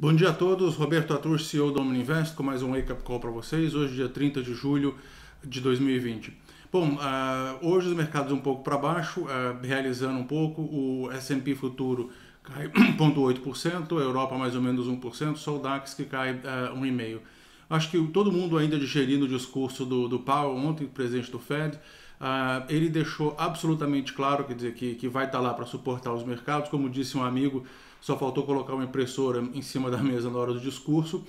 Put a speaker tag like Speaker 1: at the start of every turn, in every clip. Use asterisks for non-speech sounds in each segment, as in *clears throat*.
Speaker 1: Bom dia a todos, Roberto Atur, CEO do Omni com mais um Wake Up Call para vocês, hoje dia 30 de julho de 2020. Bom, uh, hoje os mercados um pouco para baixo, uh, realizando um pouco, o S&P Futuro cai 0,8%, *clears throat* a Europa mais ou menos 1%, só o DAX que cai uh, ah, 1,5% acho que todo mundo ainda digerindo o discurso do, do Powell ontem, presidente do Fed, Uh, ele deixou absolutamente claro, quer dizer, que, que vai estar tá lá para suportar os mercados. Como disse um amigo, só faltou colocar uma impressora em cima da mesa na hora do discurso.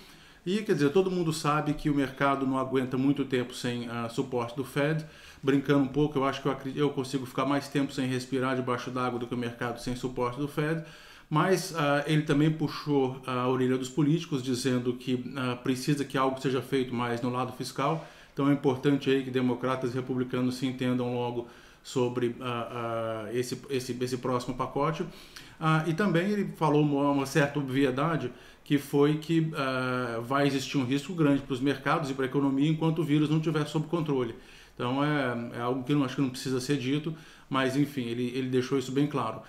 Speaker 1: E, quer dizer, todo mundo sabe que o mercado não aguenta muito tempo sem uh, suporte do Fed. Brincando um pouco, eu acho que eu, eu consigo ficar mais tempo sem respirar debaixo d'água do que o mercado sem suporte do Fed. Mas uh, ele também puxou ah, a orelha dos políticos, dizendo que uh, precisa que algo seja feito mais no lado fiscal. Então é importante aí que democratas e republicanos se entendam logo sobre uh, uh, esse, esse, esse, próximo pacote. Uh, e também ele falou uma, uma, certa obviedade, que foi que vai existir um risco grande para os mercados e para a economia enquanto o vírus não estiver sob controle. Então é, é algo que não acho que não precisa ser dito, mas enfim, ele, ele deixou isso bem claro.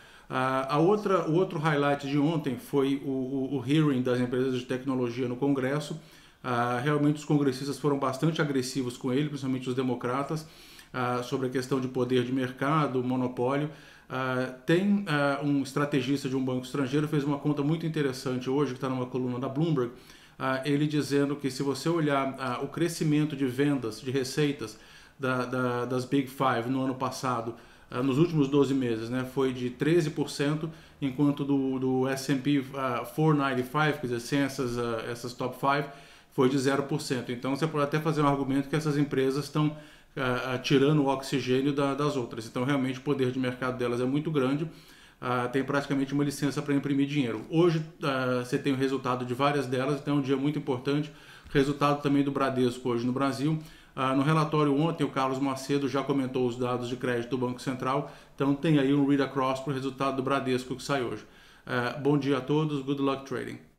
Speaker 1: A, outra, o outro highlight de ontem foi o, o, o hearing das empresas de tecnologia no Congresso. Ah, realmente os congressistas foram bastante agressivos com ele, principalmente os democratas, ah, sobre a questão de poder de mercado, monopólio. Ah, tem um estrategista de um banco estrangeiro fez uma conta muito interessante hoje, que está numa coluna da Bloomberg, ele dizendo que se você olhar o crescimento de vendas, de receitas da, da, das Big Five no ano passado, ah, nos últimos 12 meses, né, foi de 13%, enquanto do, do S&P ah, 495, quer dizer, sem essas, ah, essas top 5, foi de 0%. Então você pode até fazer um argumento que essas empresas estão ah, tirando o oxigênio da, das outras. Então realmente o poder de mercado delas é muito grande, tem praticamente uma licença para imprimir dinheiro. Hoje você tem o resultado de várias delas, então é um dia muito importante, resultado também do Bradesco hoje no Brasil, ah, no relatório ontem, o Carlos Macedo já comentou os dados de crédito do Banco Central, então tem aí um read across para o resultado do Bradesco que sai hoje. Ah, bom dia a todos, good luck trading.